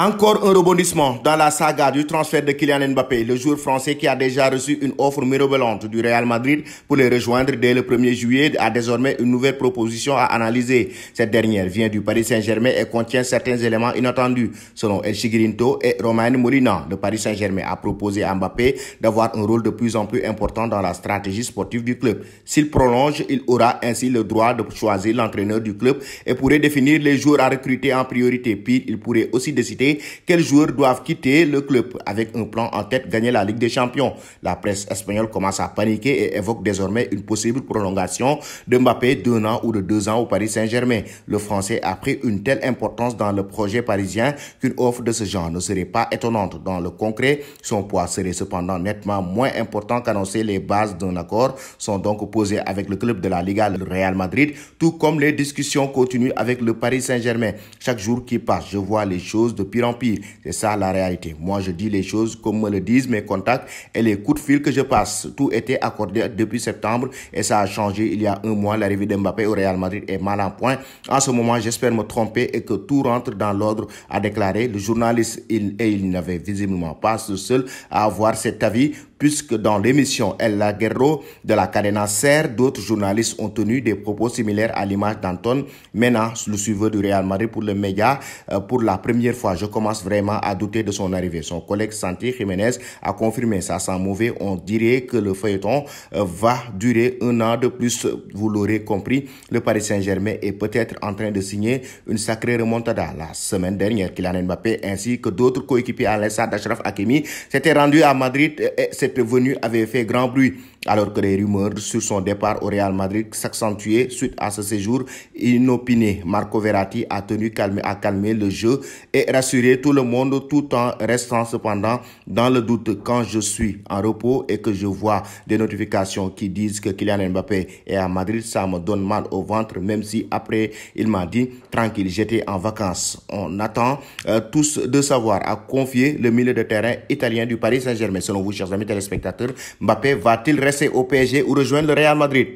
Encore un rebondissement dans la saga du transfert de Kylian Mbappé, le joueur français qui a déjà reçu une offre mirobolante du Real Madrid pour les rejoindre dès le 1er juillet a désormais une nouvelle proposition à analyser. Cette dernière vient du Paris Saint-Germain et contient certains éléments inattendus. Selon El Chigirinto et Romain Molina, le Paris Saint-Germain a proposé à Mbappé d'avoir un rôle de plus en plus important dans la stratégie sportive du club. S'il prolonge, il aura ainsi le droit de choisir l'entraîneur du club et pourrait définir les joueurs à recruter en priorité. Puis, il pourrait aussi décider quels joueurs doivent quitter le club avec un plan en tête gagner la Ligue des Champions. La presse espagnole commence à paniquer et évoque désormais une possible prolongation de Mbappé d'un an ou de deux ans au Paris Saint-Germain. Le Français a pris une telle importance dans le projet parisien qu'une offre de ce genre ne serait pas étonnante. Dans le concret, son poids serait cependant nettement moins important qu'annoncer les bases d'un accord sont donc opposés avec le club de la Liga, le Real Madrid, tout comme les discussions continuent avec le Paris Saint-Germain. Chaque jour qui passe, je vois les choses depuis en pire. C'est ça la réalité. Moi, je dis les choses comme me le disent mes contacts et les coups de fil que je passe. Tout était accordé depuis septembre et ça a changé il y a un mois. L'arrivée de Mbappé au Real Madrid est mal en point. En ce moment, j'espère me tromper et que tout rentre dans l'ordre, a déclaré le journaliste. Il, et il n'avait visiblement pas ce seul à avoir cet avis puisque dans l'émission El Laguerro de la Cadena Serre, d'autres journalistes ont tenu des propos similaires à l'image d'Anton Mena, le suiveur du Real Madrid pour le média, euh, pour la première fois. Je commence vraiment à douter de son arrivée. Son collègue Santi Jiménez a confirmé ça sans mauvais. On dirait que le feuilleton euh, va durer un an de plus. Vous l'aurez compris, le Paris Saint-Germain est peut-être en train de signer une sacrée remontada. La semaine dernière, Kylian Mbappé ainsi que d'autres coéquipiers à l'instar d'Ashraf Hakimi s'étaient rendus à Madrid et cette venue avait fait grand bruit alors que les rumeurs sur son départ au Real Madrid s'accentuaient suite à ce séjour inopiné. Marco Verratti a tenu calmer, à calmer le jeu et rassurer tout le monde tout en restant cependant dans le doute quand je suis en repos et que je vois des notifications qui disent que Kylian Mbappé est à Madrid, ça me donne mal au ventre, même si après il m'a dit tranquille, j'étais en vacances. On attend euh, tous de savoir, à confier le milieu de terrain italien du Paris Saint-Germain. Selon vous, chers amis téléspectateurs, Mbappé va-t-il O au PSG ou rejoindre le Real Madrid.